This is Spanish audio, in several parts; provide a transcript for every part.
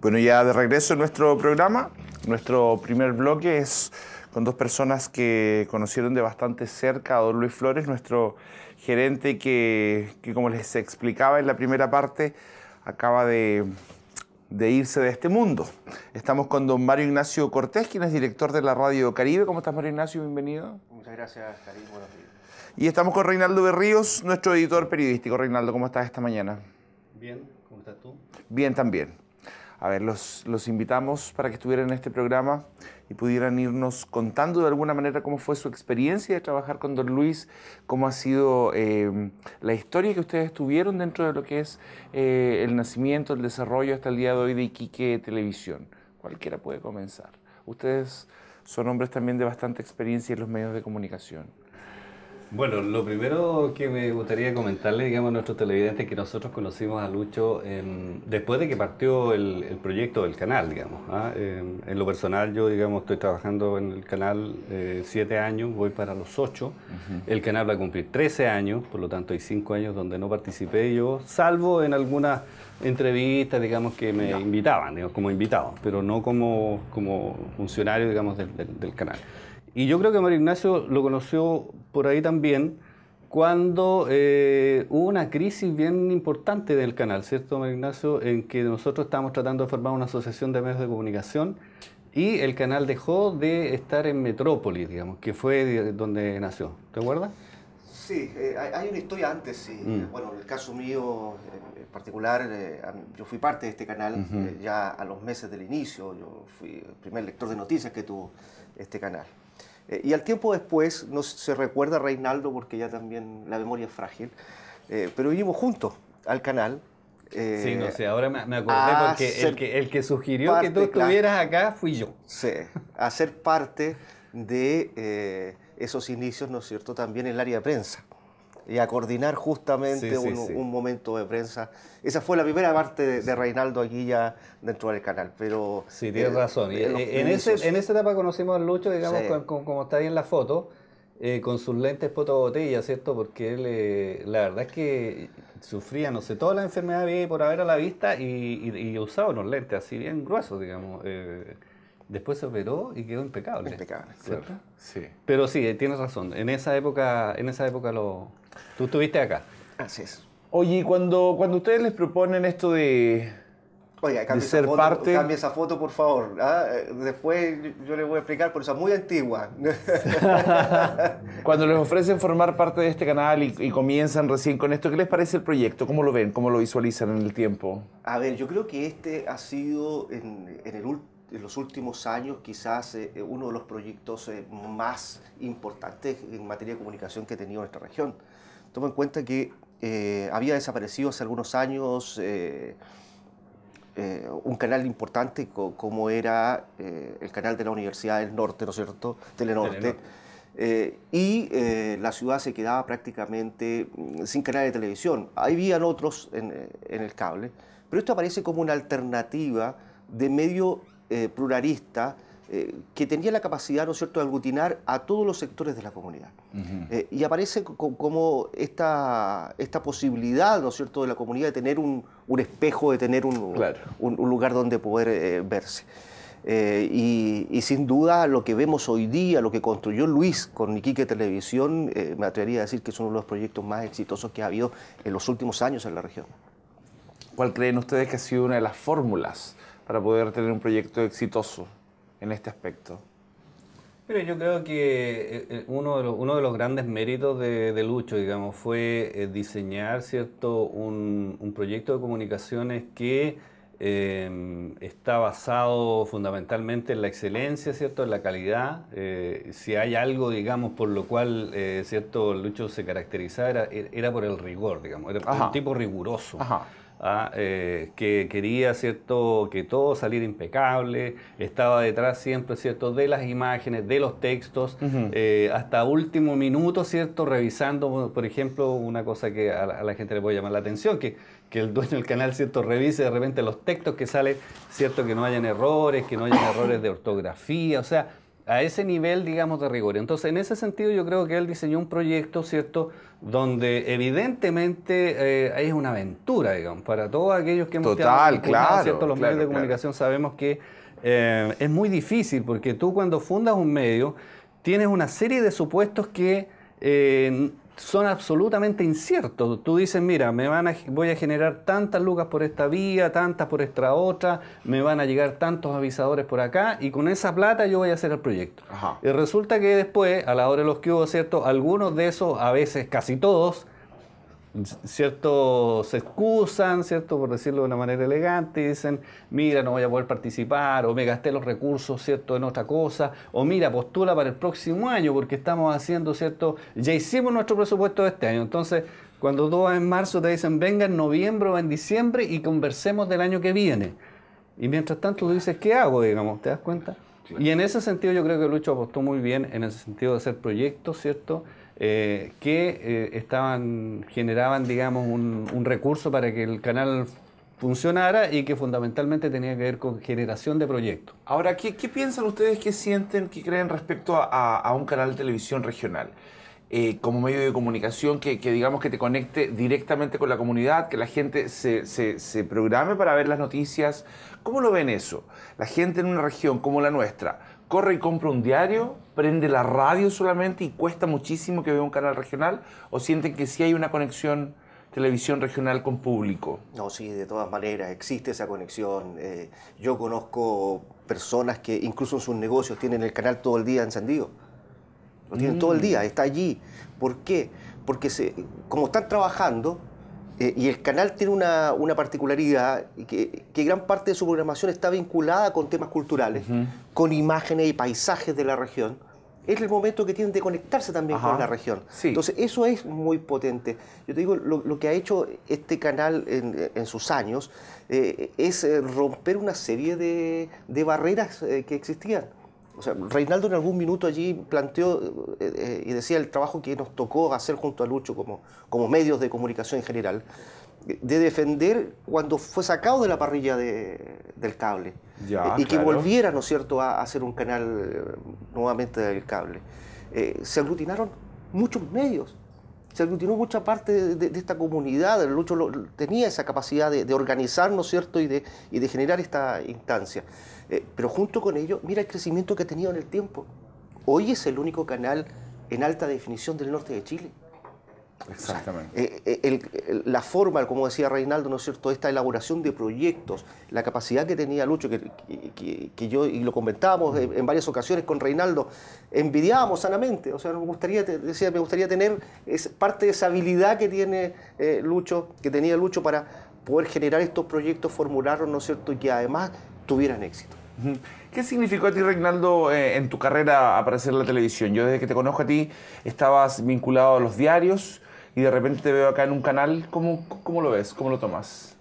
Bueno, ya de regreso en nuestro programa, nuestro primer bloque es con dos personas que conocieron de bastante cerca a don Luis Flores, nuestro gerente que, como les explicaba en la primera parte, acaba de, de, irse de este mundo. Estamos con don Mario Ignacio Cortés, quien es director de la Radio Caribe. ¿Cómo estás, Mario Ignacio? Bienvenido. Muchas gracias, Caribe. Y estamos con Reinaldo Berríos, nuestro editor periodístico. Reinaldo, ¿cómo estás esta mañana? Bien, ¿cómo estás tú? Bien también. A ver, los, invitamos para que estuvieran en este programa y pudieran irnos contando de alguna manera cómo fue su experiencia de trabajar con Don Luis, cómo ha sido em, la historia que ustedes tuvieron dentro de lo que es eh, el nacimiento, el desarrollo hasta el día de hoy de Iquique Televisión. Cualquiera puede comenzar. Ustedes son hombres también de bastante experiencia en los medios de comunicación. Bueno, lo primero que me gustaría comentarle, digamos, a nuestros televidentes, que nosotros conocimos a Lucho em, después de que partió el, proyecto del canal, digamos. ¿ah? Em, en, lo personal, yo, digamos, estoy trabajando en el canal eh, siete años, voy para los ocho. El canal va a cumplir 13 años, por lo tanto hay cinco años donde no participé yo, salvo en algunas entrevistas, digamos, que me invitaban, como invitado, pero no como, funcionario, digamos, del canal. Y yo creo que Mario Ignacio lo conoció por ahí también cuando eh, hubo una crisis bien importante del canal, ¿cierto, Mario Ignacio? En que nosotros estábamos tratando de formar una asociación de medios de comunicación y el canal dejó de estar en Metrópolis, digamos, que fue donde nació. ¿Te acuerdas? Sí, eh, hay una historia antes, sí. Mm. Bueno, el caso mío en eh, particular, eh, yo fui parte de este canal ya a los meses del inicio, yo fui el primer lector de noticias que tuvo este canal. y al tiempo después no se recuerda Reinaldo porque ya también la memoria es frágil, pero vinimos juntos al canal sí, no sé, ahora me, acordé porque el que, sugirió que tú estuvieras acá fui yo. Sí, a ser parte de esos inicios, ¿no es cierto?, también en el área de prensa y a coordinar justamente un, momento de prensa. Esa fue la primera parte de, Reinaldo aquí ya dentro del canal, pero... Sí, tienes eh, razón. Eh, eh, en, esa etapa conocimos a Lucho, digamos, como está ahí en la foto, con sus lentes fotobotellas, ¿cierto? Porque él, la verdad es que sufría, no sé, toda la enfermedad por haber a la vista y, y usaba unos lentes así bien gruesos, digamos. Después se operó y quedó impecable. Impecable, ¿cierto? Sí. Pero sí, eh, tienes razón. En esa época, en esa época lo. Tú estuviste acá. Así es. Oye, cuando, cuando ustedes les proponen esto de, Oiga, cambia, esa foto, parte... esa foto, por favor. ¿ah? Después yo les voy a explicar, por esa muy antigua. Cuando les ofrecen formar parte de este canal y, comienzan recién con esto, ¿qué les parece el proyecto? ¿Cómo lo ven? ¿Cómo lo visualizan en el tiempo? A ver, yo creo que este ha sido en el último en los últimos años quizás eh, eh, uno de los proyectos eh, más importantes en materia de comunicación que ha tenido nuestra región. Toma en cuenta que había desaparecido hace algunos años un canal importante como era el canal de la Universidad del Norte, ¿no es cierto? Telenorte. y la ciudad se quedaba prácticamente mm, sin canal de televisión. Ahí Habían otros en, en el cable, pero esto aparece como una alternativa de medio eh, pluralista eh, que tenía la capacidad, ¿no cierto?, de aglutinar a todos los sectores de la comunidad. Eh, y aparece como esta, esta posibilidad, ¿no cierto?, de la comunidad de tener un, espejo, de tener un, un, lugar donde poder verse. y, sin duda lo que vemos hoy día, lo que construyó Luis con Iquique Televisión, me atrevería a decir que es uno de los proyectos más exitosos que ha habido en los últimos años en la región. ¿Cuál creen ustedes que ha sido una de las fórmulas para poder tener un proyecto exitoso en este aspecto? Pero yo creo que eh, eh, uno de los, grandes méritos de, Lucho, digamos, fue eh, diseñar, ¿cierto?, un, proyecto de comunicaciones que em, está basado fundamentalmente en la excelencia, ¿cierto?, en la calidad. si hay algo, digamos, por lo cual, ¿cierto?, Lucho se caracterizaba, era, por el rigor, digamos, era un tipo riguroso. ¿ah? Eh, que quería cierto que todo saliera impecable, estaba detrás siempre cierto de las imágenes, de los textos, eh, hasta último minuto cierto revisando, por ejemplo, una cosa que a la, gente le puede llamar la atención, que, que el dueño del canal cierto revise de repente los textos que salen, cierto que no hayan errores, que no hayan errores de ortografía, o sea, a ese nivel, digamos, de rigor. Entonces, en ese sentido, yo creo que él diseñó un proyecto, ¿cierto?, donde evidentemente eh, es una aventura, digamos, para todos aquellos que hemos Total, claro, los medios de comunicación sabemos que eh, es muy difícil, porque tú cuando fundas un medio, tienes una serie de supuestos que eh, son absolutamente inciertos. Tú dices, mira, me van a, voy a generar tantas lucas por esta vía, tantas por esta otra, me van a llegar tantos avisadores por acá, y con esa plata yo voy a hacer el proyecto. Y resulta que después, a la hora de los que hubo, ¿cierto? Algunos de esos, a veces casi todos, Ciertos se excusan, ¿cierto? Por decirlo de una manera elegante, y dicen, mira, no voy a poder participar, o me gasté los recursos, ¿cierto?, en otra cosa, o mira, postula para el próximo año, porque estamos haciendo, ¿cierto? Ya hicimos nuestro presupuesto de este año. Entonces, cuando tú vas en marzo, te dicen, venga en noviembre o en diciembre y conversemos del año que viene. Y mientras tanto tú dices, ¿qué hago? Digamos, ¿te das cuenta? Y en ese sentido yo creo que Lucho apostó muy bien en el sentido de hacer proyectos, ¿cierto? Eh, que eh, estaban, generaban, digamos, un, recurso para que el canal funcionara y que fundamentalmente tenía que ver con generación de proyectos. Ahora, ¿qué, piensan ustedes, qué sienten, qué creen respecto a, un canal de televisión regional? Eh, como medio de comunicación que, digamos que te conecte directamente con la comunidad, que la gente se, programe para ver las noticias. ¿Cómo lo ven eso? La gente en una región como la nuestra, corre y compra un diario, prende la radio solamente y cuesta muchísimo que vea un canal regional, o sienten que sí hay una conexión televisión regional con público. No, sí, de todas maneras, existe esa conexión. Eh, yo conozco personas que incluso en sus negocios tienen el canal todo el día encendido. Lo tienen todo el día, mm. está allí. ¿Por qué? Porque se, como están trabajando, eh, y el canal tiene una, particularidad, que, gran parte de su programación está vinculada con temas culturales, con imágenes y paisajes de la región. Es el momento que tienen de conectarse también con la región. Entonces, eso es muy potente. Yo te digo, lo, que ha hecho este canal en, sus años eh, es eh, romper una serie de, barreras que existían. Reinaldo en algún minuto allí planteó eh, eh, y decía el trabajo que nos tocó hacer junto a Lucho como, como medios de comunicación en general, de defender cuando fue sacado de la parrilla del cable eh, y que volviera, ¿no cierto?, a, hacer un canal nuevamente del cable. se aglutinaron muchos medios se mucha parte de, esta comunidad, el Lucho tenía esa capacidad de, de organizarnos, ¿cierto? Y de, generar esta instancia. Eh, pero junto con ello, mira el crecimiento que ha tenido en el tiempo. Hoy es el único canal en alta definición del norte de Chile. Exactamente. Eh, eh, la forma, como decía Reinaldo, ¿no es cierto?, esta elaboración de proyectos, la capacidad que tenía Lucho, que, yo, y lo comentábamos en, varias ocasiones con Reinaldo, envidiábamos sanamente. O sea, me gustaría, decía, me gustaría tener parte de esa habilidad que tiene eh, Lucho, que tenía Lucho para poder generar estos proyectos, formularlos, ¿no es cierto?, y que además tuvieran éxito. ¿Qué significó a ti, Reinaldo, en tu carrera aparecer en la televisión? Yo desde que te conozco a ti estabas vinculado a los diarios, y de repente te veo acá en un canal, ¿cómo, cómo lo ves? ¿Cómo lo tomas?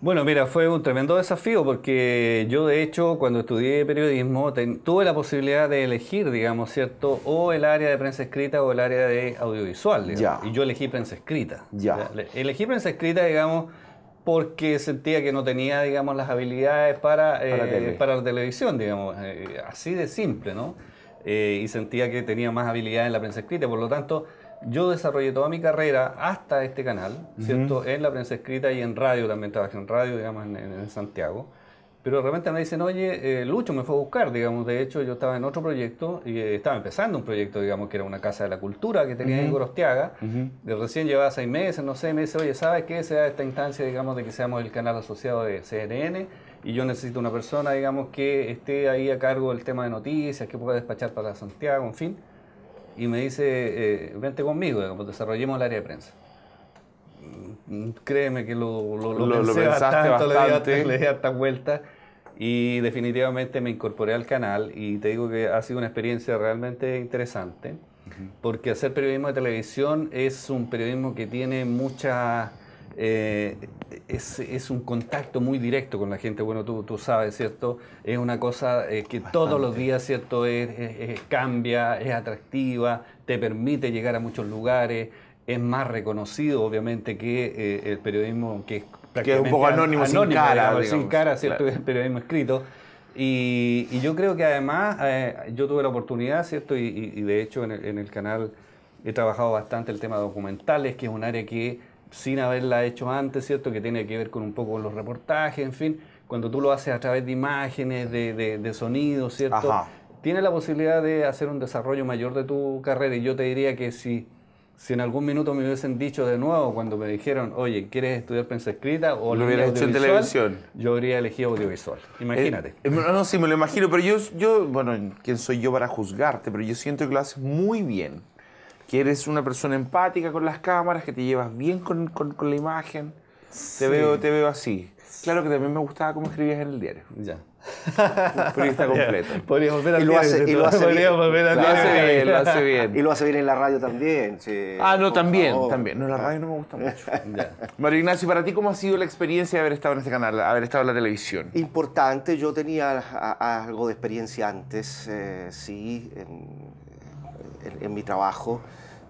Bueno, mira, fue un tremendo desafío porque yo de hecho cuando estudié periodismo tuve la posibilidad de elegir, digamos, ¿cierto? O el área de prensa escrita o el área de audiovisual. Y yo elegí prensa escrita. Elegí prensa escrita, digamos, porque sentía que no tenía, digamos, las habilidades para, eh, la televisión, digamos, eh, así de simple, ¿no? Eh, y sentía que tenía más habilidades en la prensa escrita, por lo tanto yo desarrollé toda mi carrera hasta este canal, En la prensa escrita y en radio también trabajé en radio, digamos, en, Santiago. Pero de repente me dicen, oye, eh, Lucho me fue a buscar, digamos, de hecho yo estaba en otro proyecto, y eh, estaba empezando un proyecto, digamos, que era una casa de la cultura que tenía en Gorostiaga, de recién llevaba seis meses, no sé, me dice, oye, ¿sabes qué? Se da esta instancia, digamos, de que seamos el canal asociado de CNN, y yo necesito una persona, digamos, que esté ahí a cargo del tema de noticias, que pueda despachar para Santiago, en fin y me dice, eh, vente conmigo, pues, desarrollemos el área de prensa. Mm, créeme que lo, lo, lo, pensé pensaste bastante, le di hartas vueltas y definitivamente me incorporé al canal y te digo que ha sido una experiencia realmente interesante porque hacer periodismo de televisión es un periodismo que tiene muchas eh, es, es, un contacto muy directo con la gente. Bueno, tú, tú sabes, ¿cierto? Es una cosa eh, que todos los días, ¿cierto? Es, cambia, es atractiva, te permite llegar a muchos lugares, es más reconocido, obviamente, que eh, el periodismo que es un poco anónimo, sin cara. ¿cierto? el periodismo escrito. Y, yo creo que además yo tuve la oportunidad, ¿cierto? Y, de hecho en el, en el, canal he trabajado bastante el tema documentales, que es un área que sin haberla hecho antes, ¿cierto? Que tiene que ver con un poco los reportajes, en fin. Cuando tú lo haces a través de imágenes, de, de, sonidos, ¿cierto? Ajá. Tienes la posibilidad de hacer un desarrollo mayor de tu carrera. Y yo te diría que si, si en algún minuto me hubiesen dicho de nuevo, cuando me dijeron, oye, ¿quieres estudiar prensa escrita o lo hubieras hecho en televisión? Yo habría elegido audiovisual. Imagínate. Eh, eh, no, sí, me lo imagino, pero yo, yo, bueno, ¿quién soy yo para juzgarte? Pero yo siento que lo haces muy bien que eres una persona empática con las cámaras, que te llevas bien con, con, la imagen. Te, veo, te veo así. Claro que también me gustaba cómo escribías en el diario. Ya. está completo. Podríamos ver y lo hace, lo hace bien. Lo lo hace bien. Y lo hace bien en la radio también. Ah, no, también, también. No, la radio no me gusta mucho. Mario Ignacio, ¿para ti cómo ha sido la experiencia de haber estado en este canal, haber estado en la televisión? Importante. Yo tenía algo de experiencia antes, eh, sí. En, en, mi trabajo.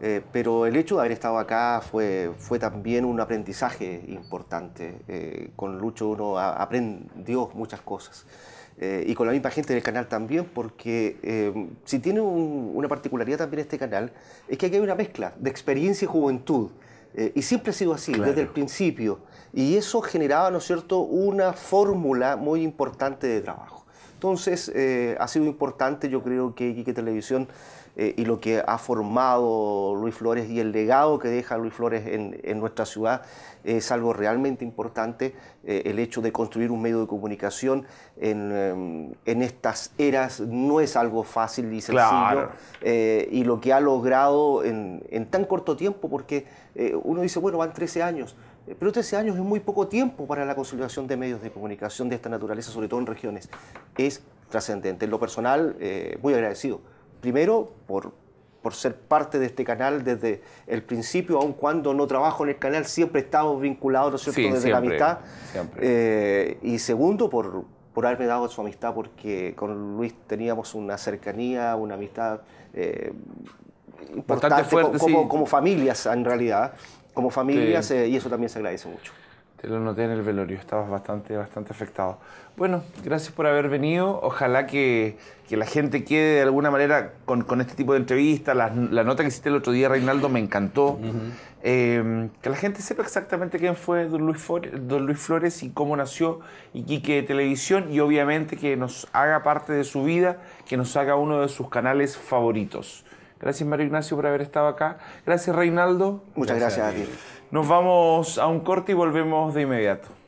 Eh, pero el hecho de haber estado acá fue, fue también un aprendizaje importante. Eh, con Lucho uno aprendió muchas cosas. Eh, y con la misma gente del canal también, porque si tiene una particularidad también este canal, es que aquí hay una mezcla de experiencia y juventud. y siempre ha sido así, desde el principio. Y eso generaba, ¿no es cierto?, una fórmula muy importante de trabajo. Entonces, eh, ha sido importante, yo creo que Iquique Televisión eh, y lo que ha formado Luis Flores y el legado que deja Luis Flores en, nuestra ciudad es algo realmente importante, eh, el hecho de construir un medio de comunicación em, en, estas eras no es algo fácil y sencillo, claro. y lo que ha logrado en, en tan corto tiempo, porque uno dice, bueno, van 13 años, eh, pero 13 este años es muy poco tiempo para la consolidación de medios de comunicación de esta naturaleza, sobre todo en regiones. Es trascendente. En lo personal, eh, muy agradecido. Primero, por, por ser parte de este canal desde el principio, aun cuando no trabajo en el canal, siempre estamos vinculados, desde la amistad. Eh, y segundo, por, por haberme dado su amistad, porque con Luis teníamos una cercanía, una amistad importante, como, como familias en realidad como familia y eso también se agradece mucho. Te lo noté en el velorio, estabas bastante, bastante afectado. Bueno, gracias por haber venido. Ojalá que, que la gente quede de alguna manera con, con este tipo de entrevistas. La, nota que hiciste el otro día, Reinaldo, me encantó. Em, que la gente sepa exactamente quién fue don Luis, Flores, don Luis Flores y cómo nació Iquique de Televisión. Y obviamente que nos haga parte de su vida, que nos haga uno de sus canales favoritos. Gracias, Mario Ignacio, por haber estado acá. Gracias, Reinaldo. Muchas gracias, a Nos vamos a un corte y volvemos de inmediato.